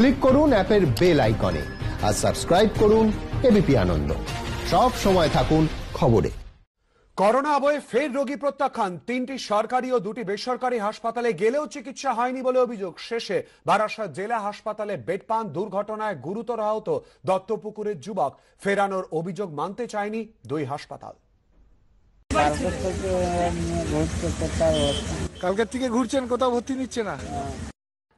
Click করুন অ্যাপের bell আইকনে আর সাবস্ক্রাইব করুন এবিপি আনন্দ সব সময় থাকুন খবরে করোনা আবহে ফের রোগী প্রত্যাখ্যান তিনটি সরকারি ও দুটি বেসরকারি হাসপাতালে গেলেও চিকিৎসা হয়নি বলে অভিযোগ শেষে বারাসাত জেলা হাসপাতালে বেড পান দুর্ঘটনায় গুরুতর আহত দত্তপুকুরের যুবক ফেরানোর অভিযোগ মানতে চায়নি দুই হাসপাতাল কালকের থেকে ঘুরছেন কোথাও ভর্তি নিচ্ছে না হ্যাঁ।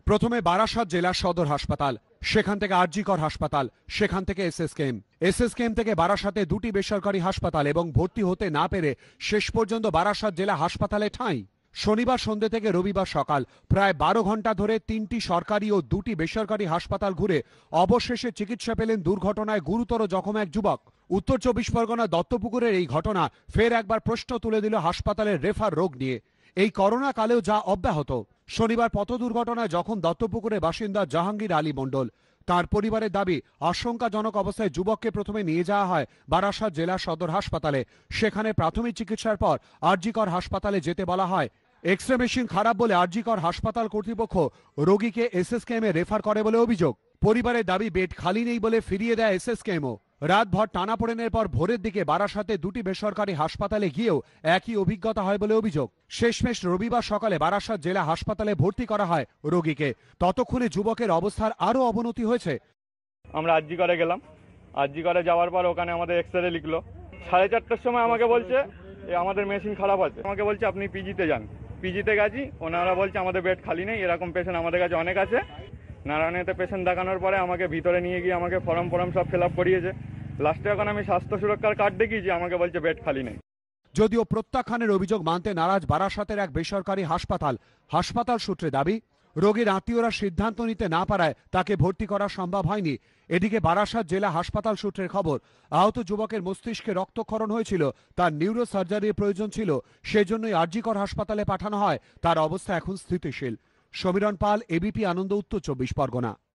প্রথমে বারাসাত জেলা সদর হাসপাতাল সেখান থেকে আরজিকর হাসপাতাল সেখান থেকে এসএসকেএম এসএসকেএম থেকে বারাসাতে দুটি বেসরকারি হাসপাতাল এবং ভর্তি হতে না পেরে শেষ পর্যন্ত বারাসাত জেলা হাসপাতালে ঠাঁই শনিবার সন্ধ্যে থেকে রবিবার সকাল প্রায় বারো ঘন্টা ধরে তিনটি সরকারি ও দুটি বেসরকারি হাসপাতাল ঘুরে অবশেষে চিকিৎসা পেলেন দুর্ঘটনায় গুরুতর জখম এক যুবক উত্তর চব্বিশ পরগনা দত্তপুকুরের এই ঘটনা ফের একবার প্রশ্ন তুলে দিল হাসপাতালের রেফার রোগ নিয়ে এই করোনা কালেও যা অব্যাহত শনিবার পথ দুর্ঘটনায় যখন দত্তপুকুরের বাসিন্দা জাহাঙ্গীর আলী মণ্ডল তার পরিবারের দাবি আশঙ্কাজনক অবস্থায় যুবককে প্রথমে নিয়ে যাওয়া হয় বারাসাত জেলা সদর হাসপাতালে সেখানে প্রাথমিক চিকিৎসার পর আরজিকর হাসপাতালে যেতে বলা হয় এক্স রে মেশিন খারাপ বলে আরজিকর হাসপাতাল কর্তৃপক্ষ রোগীকে এসএসকেএমে রেফার করে বলে অভিযোগ পরিবারের দাবি বেড খালি নেই বলে ফিরিয়ে দেয় এসএসকেএমও রাতভর টানা পড়েনের পর ভোরের দিকে বারাসাতে দুটি বেসরকারি হাসপাতালে গিয়েও একই অভিজ্ঞতা হয় বলে অভিযোগ শেষমেশ রবিবার সকালে বারাসাত জেলা হাসপাতালে ভর্তি করা হয় রোগীকে ততক্ষণে যুবকের অবস্থার আরও অবনতি হয়েছে আমরা আজ্জি করে গেলাম আজ্জি করে যাওয়ার পর ওখানে আমাদের এক্স রে লিখলো সাড়ে চারটার সময় আমাকে বলছে আমাদের মেশিন খারাপ আছে আমাকে বলছে আপনি পিজিতে যান পিজিতে গেছি ওনারা বলছে আমাদের বেড খালি নেই এরকম পেশেন্ট আমাদের কাছে অনেক আছে নারায়ণেতে পেশেন্ট দেখানোর পরে আমাকে ভিতরে নিয়ে গিয়ে আমাকে ফরম ফরম সব ফিল আপ করিয়েছে লাস্টে এখন আমি স্বাস্থ্য সুরক্ষার কার্ড যে আমাকে বলছে বেড খালি নেই যদিও প্রত্যাখ্যানের অভিযোগ মানতে নারাজ বারাসাতের এক বেসরকারি হাসপাতাল হাসপাতাল সূত্রে দাবি রোগীর আত্মীয়রা সিদ্ধান্ত নিতে না পারায় তাকে ভর্তি করা সম্ভব হয়নি এদিকে বারাসাত জেলা হাসপাতাল সূত্রের খবর আহত যুবকের মস্তিষ্কে রক্তক্ষরণ হয়েছিল তার নিউরো সার্জারির প্রয়োজন ছিল সেজন্যই আরজিকর হাসপাতালে পাঠানো হয় তার অবস্থা এখন স্থিতিশীল সমীরণ পাল এবিপি আনন্দ উত্তর চব্বিশ পরগনা